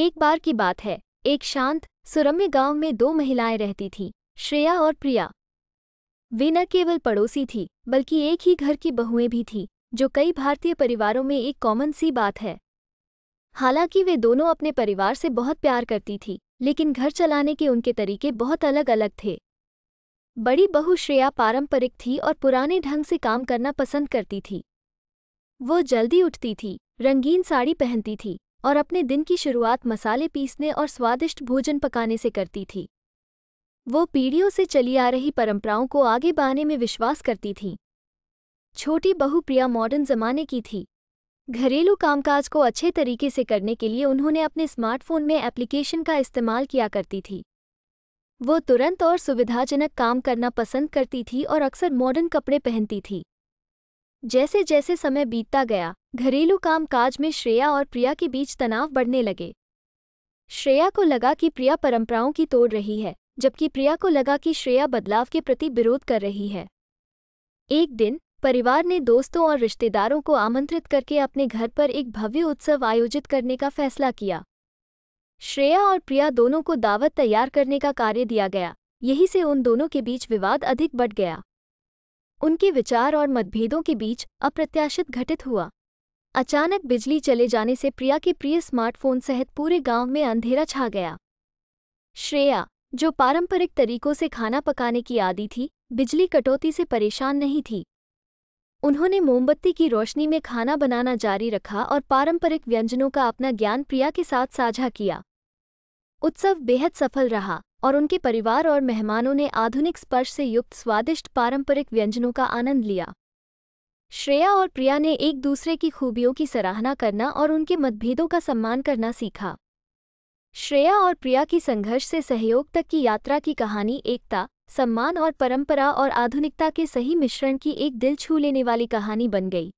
एक बार की बात है एक शांत सुरम्य गांव में दो महिलाएं रहती थीं श्रेया और प्रिया वे न केवल पड़ोसी थी बल्कि एक ही घर की बहुएं भी थीं जो कई भारतीय परिवारों में एक कॉमन सी बात है हालांकि वे दोनों अपने परिवार से बहुत प्यार करती थी लेकिन घर चलाने के उनके तरीके बहुत अलग अलग थे बड़ी बहू श्रेया पारंपरिक थी और पुराने ढंग से काम करना पसंद करती थी वो जल्दी उठती थी रंगीन साड़ी पहनती थी और अपने दिन की शुरुआत मसाले पीसने और स्वादिष्ट भोजन पकाने से करती थी वो पीढ़ियों से चली आ रही परंपराओं को आगे बढ़ाने में विश्वास करती थीं छोटी बहू प्रिया मॉडर्न जमाने की थी घरेलू कामकाज को अच्छे तरीके से करने के लिए उन्होंने अपने स्मार्टफोन में एप्लीकेशन का इस्तेमाल किया करती थी वो तुरंत और सुविधाजनक काम करना पसंद करती थी और अक्सर मॉडर्न कपड़े पहनती थी जैसे जैसे समय बीतता गया घरेलू कामकाज में श्रेया और प्रिया के बीच तनाव बढ़ने लगे श्रेया को लगा कि प्रिया परंपराओं की तोड़ रही है जबकि प्रिया को लगा कि श्रेया बदलाव के प्रति विरोध कर रही है एक दिन परिवार ने दोस्तों और रिश्तेदारों को आमंत्रित करके अपने घर पर एक भव्य उत्सव आयोजित करने का फैसला किया श्रेया और प्रिया दोनों को दावत तैयार करने का कार्य दिया गया यही से उन दोनों के बीच विवाद अधिक बढ़ गया उनके विचार और मतभेदों के बीच अप्रत्याशित घटित हुआ अचानक बिजली चले जाने से प्रिया के प्रिय स्मार्टफोन सहित पूरे गांव में अंधेरा छा गया श्रेया जो पारंपरिक तरीकों से खाना पकाने की आदि थी बिजली कटौती से परेशान नहीं थी उन्होंने मोमबत्ती की रोशनी में खाना बनाना जारी रखा और पारंपरिक व्यंजनों का अपना ज्ञान प्रिया के साथ साझा किया उत्सव बेहद सफल रहा और उनके परिवार और मेहमानों ने आधुनिक स्पर्श से युक्त स्वादिष्ट पारंपरिक व्यंजनों का आनंद लिया श्रेया और प्रिया ने एक दूसरे की खूबियों की सराहना करना और उनके मतभेदों का सम्मान करना सीखा श्रेया और प्रिया की संघर्ष से सहयोग तक की यात्रा की कहानी एकता सम्मान और परंपरा और आधुनिकता के सही मिश्रण की एक दिल छू लेने वाली कहानी बन गई